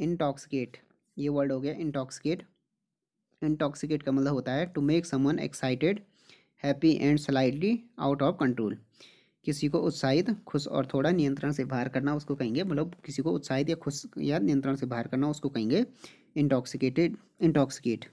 intoxicate ये word हो गया इंटॉक्सिकेट इंटॉक्सिकेट का मतलब होता है to make someone excited happy and slightly out of control किसी को उत्साहित खुश और थोड़ा नियंत्रण से बाहर करना उसको कहेंगे मतलब किसी को उत्साहित या खुश या नियंत्रण से बाहर करना उसको कहेंगे इंटॉक्सिकेटेड इंटॉक्सिकेट